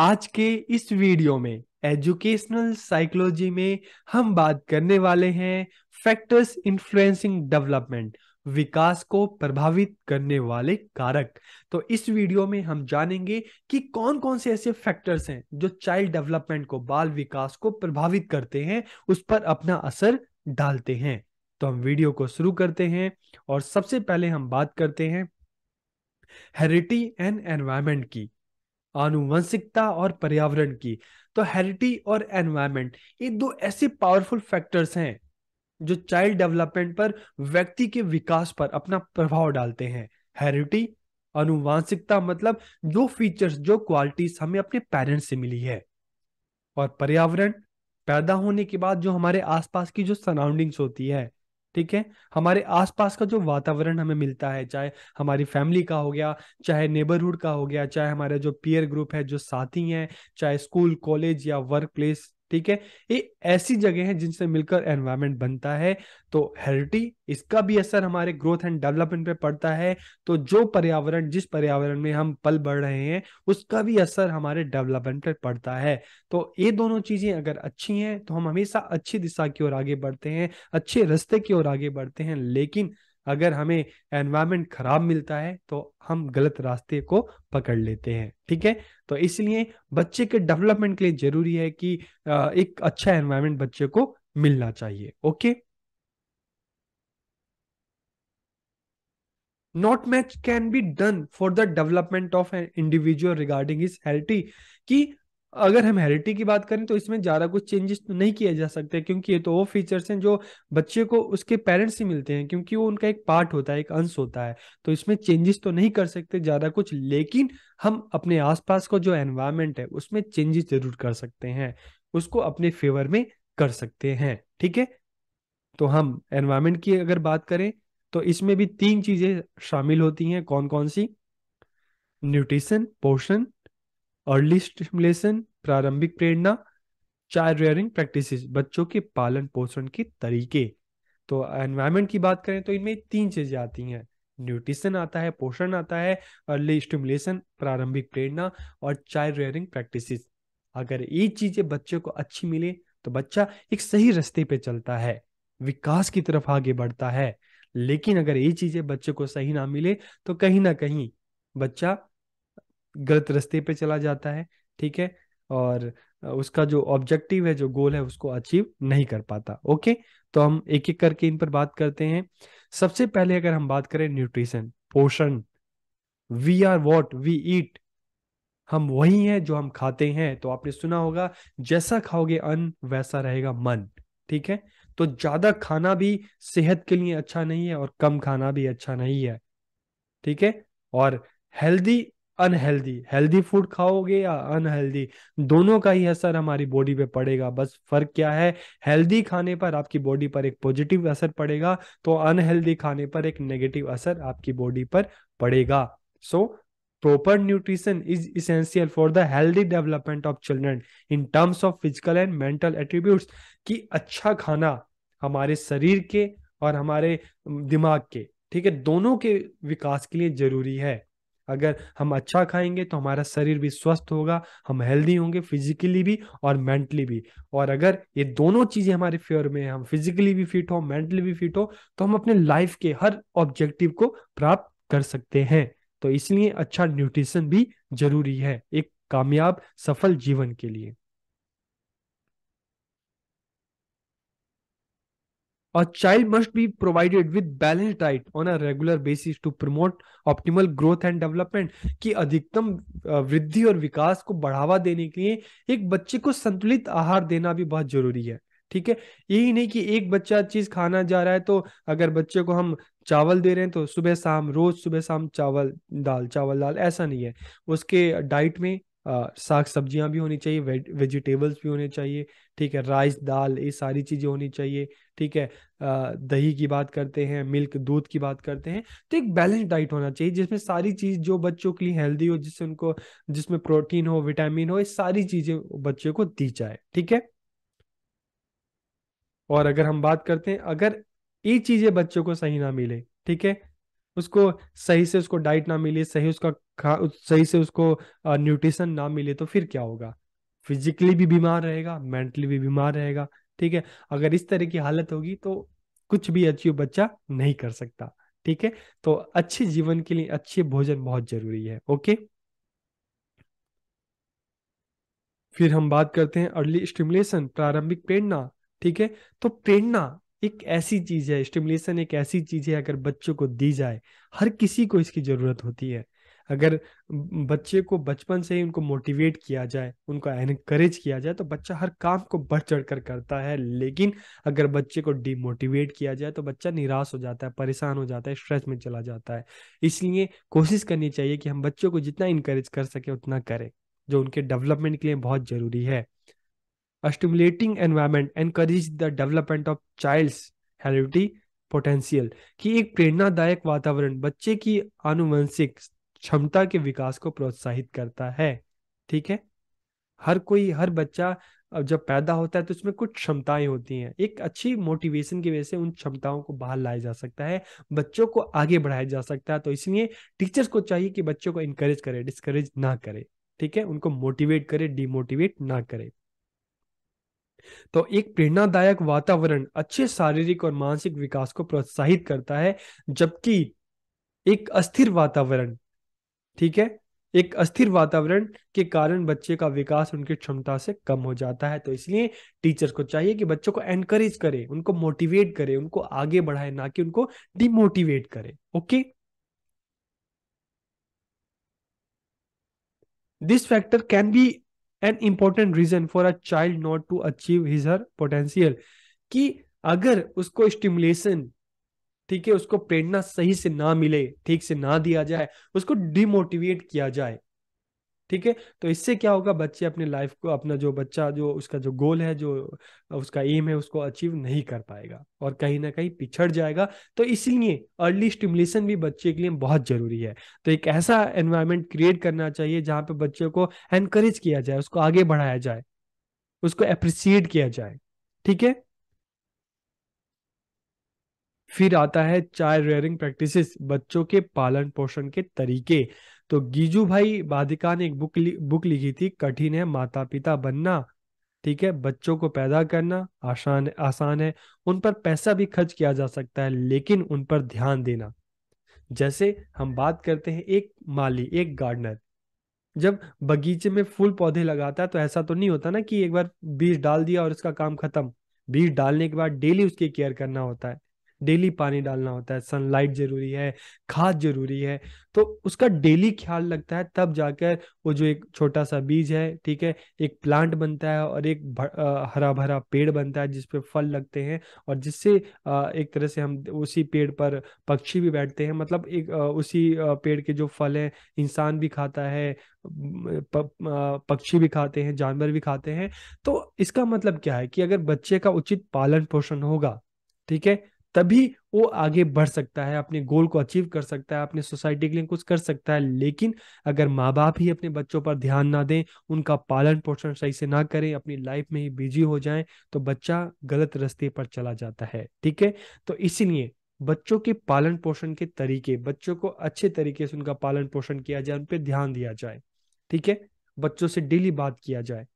आज के इस वीडियो में एजुकेशनल साइकोलॉजी में हम बात करने वाले हैं फैक्टर्स इन्फ्लुएंसिंग डेवलपमेंट विकास को प्रभावित करने वाले कारक तो इस वीडियो में हम जानेंगे कि कौन कौन से ऐसे फैक्टर्स हैं जो चाइल्ड डेवलपमेंट को बाल विकास को प्रभावित करते हैं उस पर अपना असर डालते हैं तो हम वीडियो को शुरू करते हैं और सबसे पहले हम बात करते हैं हेरिटी एंड एनवायरमेंट की आनुवंशिकता और पर्यावरण की तो हेरिटी और एनवायरमेंट ये दो ऐसे पावरफुल फैक्टर्स हैं जो चाइल्ड डेवलपमेंट पर व्यक्ति के विकास पर अपना प्रभाव डालते हैं हेरिटी अनुवांशिकता मतलब जो फीचर्स जो क्वालिटीज हमें अपने पेरेंट्स से मिली है और पर्यावरण पैदा होने के बाद जो हमारे आसपास की जो सराउंडिंग्स होती है ठीक है हमारे आसपास का जो वातावरण हमें मिलता है चाहे हमारी फैमिली का हो गया चाहे नेबरहुड का हो गया चाहे हमारे जो पीयर ग्रुप है जो साथी हैं चाहे स्कूल कॉलेज या वर्क प्लेस ठीक है ये ऐसी जगह है जिनसे मिलकर एनवायरमेंट बनता है तो हेरिटी इसका भी असर हमारे ग्रोथ एंड डेवलपमेंट पे पड़ता है तो जो पर्यावरण जिस पर्यावरण में हम पल बढ़ रहे हैं उसका भी असर हमारे डेवलपमेंट पे पड़ता है तो ये दोनों चीजें अगर अच्छी हैं तो हम हमेशा अच्छी दिशा की ओर आगे बढ़ते हैं अच्छे रास्ते की ओर आगे बढ़ते हैं लेकिन अगर हमें एनवायरमेंट खराब मिलता है तो हम गलत रास्ते को पकड़ लेते हैं ठीक है तो इसलिए बच्चे के डेवलपमेंट के लिए जरूरी है कि एक अच्छा एनवायरमेंट बच्चे को मिलना चाहिए okay not much can be done for the development of an individual regarding is healthy कि अगर हम हेरिटी की बात करें तो इसमें ज़्यादा कुछ चेंजेस तो नहीं किए जा सकते क्योंकि ये तो वो फीचर्स हैं जो बच्चे को उसके पेरेंट्स ही मिलते हैं क्योंकि वो उनका एक पार्ट होता है एक अंश होता है तो इसमें चेंजेस तो नहीं कर सकते ज़्यादा कुछ लेकिन हम अपने आसपास को जो एनवायरमेंट है उसमें चेंजेस जरूर कर सकते हैं उसको अपने फेवर में कर सकते हैं ठीक है तो हम एनवायरमेंट की अगर बात करें तो इसमें भी तीन चीज़ें शामिल होती हैं कौन कौन सी न्यूट्रिशन पोषण अर्ली स्टिमुलेशन प्रारंभिक प्रेरणा चाइल्ड रेयरिंग प्रैक्टिस बच्चों के पालन पोषण के तरीके तो एनवायरमेंट की बात करें तो इनमें तीन चीजें आती हैं न्यूट्रिशन आता है पोषण आता है अर्ली स्टिमुलेशन प्रारंभिक प्रेरणा और चाइल्ड रेयरिंग प्रैक्टिस अगर ये चीजें बच्चे को अच्छी मिले तो बच्चा एक सही रास्ते पे चलता है विकास की तरफ आगे बढ़ता है लेकिन अगर ये चीजें बच्चे को सही ना मिले तो कहीं ना कहीं बच्चा गलत रास्ते पे चला जाता है ठीक है और उसका जो ऑब्जेक्टिव है जो गोल है उसको अचीव नहीं कर पाता ओके तो हम एक एक करके इन पर बात करते हैं सबसे पहले अगर हम बात करें न्यूट्रिशन पोषण we are what we eat हम वही हैं जो हम खाते हैं तो आपने सुना होगा जैसा खाओगे अन्न वैसा रहेगा मन ठीक है तो ज्यादा खाना भी सेहत के लिए अच्छा नहीं है और कम खाना भी अच्छा नहीं है ठीक है और हेल्दी अनहेल्दी हेल्दी फूड खाओगे या अनहेल्दी दोनों का ही असर हमारी बॉडी पे पड़ेगा बस फर्क क्या है हेल्दी खाने पर आपकी बॉडी पर एक पॉजिटिव असर पड़ेगा तो अनहेल्दी खाने पर एक नेगेटिव असर आपकी बॉडी पर पड़ेगा so proper nutrition is essential for the healthy development of children in terms of physical and mental attribute कि अच्छा खाना हमारे शरीर के और हमारे दिमाग के ठीक है दोनों के विकास के लिए जरूरी है अगर हम अच्छा खाएंगे तो हमारा शरीर भी स्वस्थ होगा हम हेल्दी होंगे फिजिकली भी और मेंटली भी और अगर ये दोनों चीजें हमारे फेवर में हम फिजिकली भी फिट हो मेंटली भी फिट हो तो हम अपने लाइफ के हर ऑब्जेक्टिव को प्राप्त कर सकते हैं तो इसलिए अच्छा न्यूट्रिशन भी जरूरी है एक कामयाब सफल जीवन के लिए A child must be provided with balanced diet on a regular basis to promote optimal growth and development. कि अधिकतम वृद्धि और विकास को बढ़ावा देने के लिए एक बच्चे को संतुलित आहार देना भी बहुत जरूरी है ठीक है यही नहीं कि एक बच्चा चीज खाना जा रहा है तो अगर बच्चे को हम चावल दे रहे हैं तो सुबह शाम रोज सुबह शाम चावल दाल चावल दाल ऐसा नहीं है उसके डाइट में साग सब्जियां भी होनी चाहिए वेजिटेबल्स भी होने चाहिए ठीक है राइस दाल ये सारी चीज़ें होनी चाहिए ठीक है दही की बात करते हैं मिल्क दूध की बात करते हैं तो एक बैलेंस डाइट होना चाहिए जिसमें सारी चीज़ जो बच्चों के लिए हेल्दी हो जिससे उनको जिसमें प्रोटीन हो विटामिन हो ये सारी चीज़ें बच्चे को दी जाए ठीक है और अगर हम बात करते हैं अगर ये चीज़ें बच्चों को सही ना मिले ठीक है उसको सही से उसको डाइट ना मिले सही उसका सही से उसको न्यूट्रिशन ना मिले तो फिर क्या होगा फिजिकली भी बीमार रहेगा मेंटली भी बीमार रहेगा ठीक है अगर इस तरह की हालत होगी तो कुछ भी अचीव बच्चा नहीं कर सकता ठीक है तो अच्छे जीवन के लिए अच्छे भोजन बहुत जरूरी है ओके फिर हम बात करते हैं अर्ली स्टिमुलेशन प्रारंभिक प्रेरणा ठीक है तो प्रेरणा एक ऐसी चीज है स्टिमुलेशन एक ऐसी चीज है अगर बच्चों को दी जाए हर किसी को इसकी जरूरत होती है अगर बच्चे को बचपन से ही उनको मोटिवेट किया जाए उनको एनकरेज किया जाए तो बच्चा हर काम को बढ़ चढ़ कर करता है लेकिन अगर बच्चे को डीमोटिवेट किया जाए तो बच्चा निराश हो जाता है परेशान हो जाता है स्ट्रेस में चला जाता है इसलिए कोशिश करनी चाहिए कि हम बच्चों को जितना इनकरेज कर सके उतना करें जो उनके डेवलपमेंट के लिए बहुत जरूरी है A stimulating environment encourages the development of child's potential कि एक प्रेरणादायक वातावरण बच्चे की आनुवंशिक क्षमता के विकास को प्रोत्साहित करता है ठीक है हर कोई हर बच्चा जब पैदा होता है तो उसमें कुछ क्षमताएं होती हैं एक अच्छी मोटिवेशन की वजह से उन क्षमताओं को बाहर लाया जा सकता है बच्चों को आगे बढ़ाया जा सकता है तो इसलिए टीचर्स को चाहिए कि बच्चों को इनकरेज करे डिस्करेज ना करे ठीक है उनको मोटिवेट करे डीमोटिवेट ना करे तो एक प्रेरणादायक वातावरण अच्छे शारीरिक और मानसिक विकास को प्रोत्साहित करता है जबकि एक अस्थिर वातावरण ठीक है एक अस्थिर वातावरण के कारण बच्चे का विकास उनकी क्षमता से कम हो जाता है तो इसलिए टीचर्स को चाहिए कि बच्चों को एनकरेज करें उनको मोटिवेट करे उनको आगे बढ़ाए ना कि उनको डिमोटिवेट करे okay this factor can be an important reason for a child not to achieve his her potential कि अगर उसको स्टिमुलेशन ठीक है उसको प्रेरणा सही से ना मिले ठीक से ना दिया जाए उसको डिमोटिवेट किया जाए ठीक है तो इससे क्या होगा बच्चे अपने लाइफ को अपना जो बच्चा जो उसका जो गोल है जो उसका एम है उसको अचीव नहीं कर पाएगा और कहीं ना कहीं पिछड़ जाएगा तो इसलिए अर्ली स्टिमुलेशन भी बच्चे के लिए बहुत जरूरी है तो एक ऐसा एनवायरमेंट क्रिएट करना चाहिए जहां पे बच्चों को एनकरेज किया जाए उसको आगे बढ़ाया जाए उसको अप्रिसिएट किया जाए ठीक है फिर आता है चाइल्ड रेयरिंग प्रैक्टिसेस बच्चों के पालन पोषण के तरीके तो गीजू भाई बाधिका ने एक बुक बुक लिखी थी कठिन है माता पिता बनना ठीक है बच्चों को पैदा करना आसान आसान है उन पर पैसा भी खर्च किया जा सकता है लेकिन उन पर ध्यान देना जैसे हम बात करते हैं एक माली एक गार्डनर जब बगीचे में फूल पौधे लगाता है तो ऐसा तो नहीं होता ना कि एक बार बीज डाल दिया और उसका काम खत्म बीज डालने के बाद डेली उसकी केयर करना होता है डेली पानी डालना होता है सनलाइट जरूरी है खाद जरूरी है तो उसका डेली ख्याल लगता है तब जाकर वो जो एक छोटा सा बीज है ठीक है एक प्लांट बनता है और एक हरा भरा पेड़ बनता है जिसपे फल लगते हैं और जिससे एक तरह से हम उसी पेड़ पर पक्षी भी बैठते हैं मतलब एक उसी पेड़ के जो फल हैं इंसान भी खाता है पक्षी भी खाते हैं जानवर भी खाते हैं तो इसका मतलब क्या है कि अगर बच्चे का उचित पालन पोषण होगा ठीक है तभी वो आगे बढ़ सकता है अपने गोल को अचीव कर सकता है अपने सोसाइटी के लिए कुछ कर सकता है लेकिन अगर माँ बाप ही अपने बच्चों पर ध्यान ना दें उनका पालन पोषण सही से ना करें अपनी लाइफ में ही बिजी हो जाएं तो बच्चा गलत रास्ते पर चला जाता है ठीक है तो इसीलिए बच्चों के पालन पोषण के तरीके बच्चों को अच्छे तरीके से उनका पालन पोषण किया जाए उन पर ध्यान दिया जाए ठीक है बच्चों से डेली बात किया जाए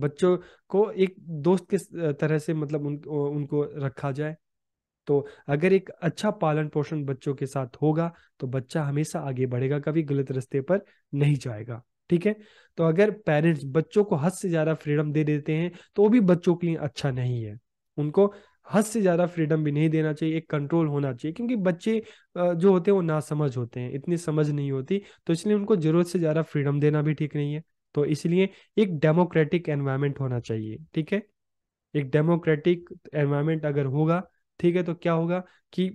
बच्चों को एक दोस्त के तरह से मतलब उन, उनको रखा जाए तो अगर एक अच्छा पालन पोषण बच्चों के साथ होगा तो बच्चा हमेशा आगे बढ़ेगा कभी गलत रास्ते पर नहीं जाएगा ठीक है तो अगर पेरेंट्स बच्चों को हद से ज्यादा फ्रीडम दे देते हैं तो वो भी बच्चों के लिए अच्छा नहीं है उनको हद से ज्यादा फ्रीडम भी नहीं देना चाहिए एक कंट्रोल होना चाहिए क्योंकि बच्चे जो होते हैं वो नासमझ होते हैं इतनी समझ नहीं होती तो इसलिए उनको जरूरत से ज्यादा फ्रीडम देना भी ठीक नहीं है तो इसलिए एक डेमोक्रेटिक एनवायरमेंट होना चाहिए ठीक है एक डेमोक्रेटिक एनवायरमेंट अगर होगा ठीक है तो क्या होगा कि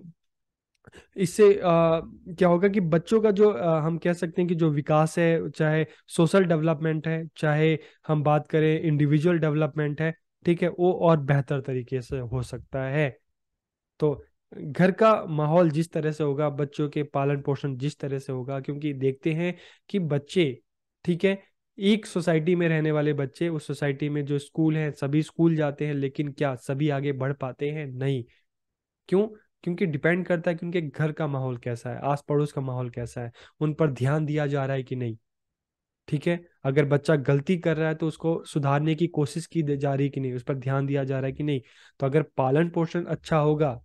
इससे आ, क्या होगा कि बच्चों का जो आ, हम कह सकते हैं कि जो विकास है चाहे सोशल डेवलपमेंट है चाहे हम बात करें इंडिविजुअल डेवलपमेंट है ठीक है वो और बेहतर तरीके से हो सकता है तो घर का माहौल जिस तरह से होगा बच्चों के पालन पोषण जिस तरह से होगा क्योंकि देखते हैं कि बच्चे ठीक है एक सोसाइटी में रहने वाले बच्चे उस सोसाइटी में जो स्कूल है सभी स्कूल जाते हैं लेकिन क्या सभी आगे बढ़ पाते हैं नहीं क्यों क्योंकि डिपेंड करता है कि उनके घर का माहौल कैसा है आस पड़ोस का माहौल कैसा है उन पर ध्यान दिया जा रहा है कि नहीं ठीक है अगर बच्चा गलती कर रहा है तो उसको सुधारने की कोशिश की जा रही है कि नहीं उस पर ध्यान दिया जा रहा है कि नहीं तो अगर पालन पोषण अच्छा होगा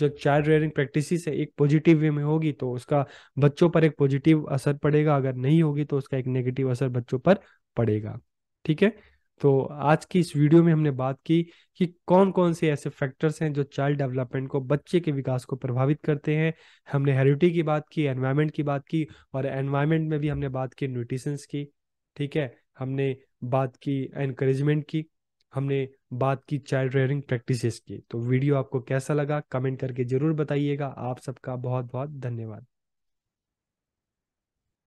जो चाइल्ड रेयरिंग प्रैक्टिस है एक पॉजिटिव वे में होगी तो उसका बच्चों पर एक पॉजिटिव असर पड़ेगा अगर नहीं होगी तो उसका एक नेगेटिव असर बच्चों पर पड़ेगा ठीक है तो आज की इस वीडियो में हमने बात की कि कौन कौन से ऐसे फैक्टर्स हैं जो चाइल्ड डेवलपमेंट को बच्चे के विकास को प्रभावित करते हैं हमने हेरिटी की बात की एनवायरमेंट की बात की और एनवायरमेंट में भी हमने बात की न्यूट्रिशंस की ठीक है हमने बात की एनकरेजमेंट की हमने बात की चाइल्ड रेयरिंग प्रैक्टिसेस की तो वीडियो आपको कैसा लगा कमेंट करके जरूर बताइएगा आप सबका बहुत बहुत धन्यवाद